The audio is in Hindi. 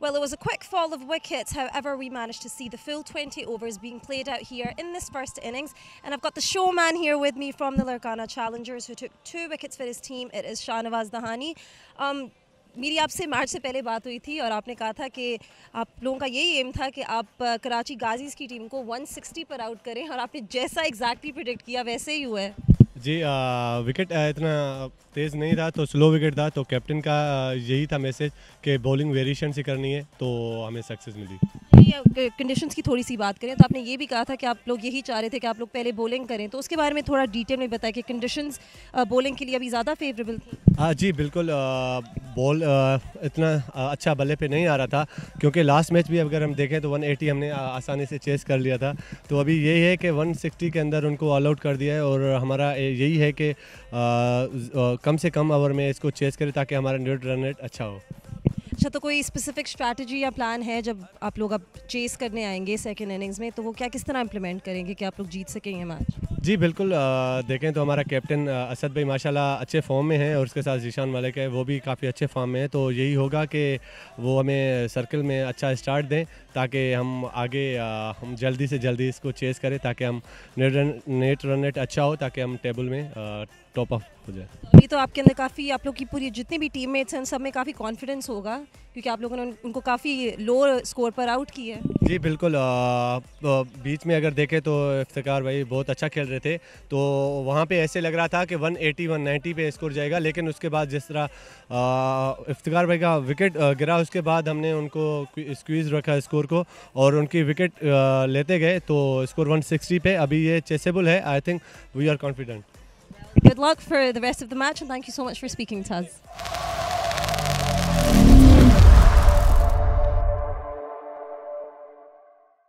Well, it was a quick fall of wickets. However, we managed to see the full 20 overs being played out here in this first innings. And I've got the showman here with me from the Lurgana Challengers who took two wickets for his team. It is Shahnawaz Dahani. Um, मेरी आपसे मार्च से पहले बात हुई थी और आपने कहा था कि आप लोगों का यही एम था कि आप uh, कराची गाजीज़ की टीम को 160 पर आउट करें और आपने जैसा एग्जैक्टली प्रिडिक्ट किया वैसे ही हुआ है जी आ, विकेट इतना तेज़ नहीं था तो स्लो विकेट था तो कैप्टन का यही था मैसेज कि बॉलिंग वेरिएशन से करनी है तो हमें सक्सेस मिली अभी कंडीशंस की थोड़ी सी बात करें तो आपने ये भी कहा था कि आप लोग यही चाह रहे थे कि आप लोग पहले बॉलिंग करें तो उसके बारे में थोड़ा डिटेल में बताया कि कंडीशंस बॉलिंग के लिए अभी ज़्यादा फेवरेबल थी हाँ जी बिल्कुल बॉल आ, इतना अच्छा बल्ले पे नहीं आ रहा था क्योंकि लास्ट मैच भी अगर हम देखें तो 180 हमने आसानी से चेस कर लिया था तो अभी यही है कि 160 के अंदर उनको ऑल आउट कर दिया है और हमारा यही है कि कम से कम ओवर में इसको चेस करें ताकि हमारा न्यूट रन रेट अच्छा हो अच्छा तो कोई स्पेसिफिक स्ट्रैटेजी या प्लान है जब आप लोग अब चेस करने आएंगे सेकेंड इनिंग्स में तो वो क्या किस तरह इम्प्लीमेंट करेंगे कि आप लोग जीत सकेंगे मैच जी बिल्कुल देखें तो हमारा कैप्टन असद भाई माशाल्लाह अच्छे फॉर्म में है और उसके साथ जीशान मलिक है वो भी काफ़ी अच्छे फॉर्म में है तो यही होगा कि वो हमें सर्कल में अच्छा स्टार्ट दें ताकि हम आगे हम जल्दी से जल्दी इसको चेस करें ताकि हम net run net run rate अच्छा हो ताकि हम टेबल में टॉप अप हो जाए तो अभी तो आपके अंदर काफ़ी आप लोग की पूरी जितनी भी टीम मेट्स हैं सब में काफ़ी कॉन्फिडेंस होगा क्योंकि आप लोगों ने उनको काफ़ी लो स्कोर पर आउट किया है जी बिल्कुल बीच में अगर देखें तो इफ्तार भाई बहुत अच्छा खेल रहे थे तो वहाँ पे ऐसे लग रहा था कि 180 190 पे स्कोर जाएगा लेकिन उसके बाद जिस तरह इफ्तार भाई का विकेट गिरा उसके बाद हमने उनको स्क्वीज़ रखा स्कोर को और उनकी विकेट लेते गए तो स्कोर 160 पे अभी ये चेसेबल है I think we are confident good luck for the rest of the match and thank you so much for speaking to us.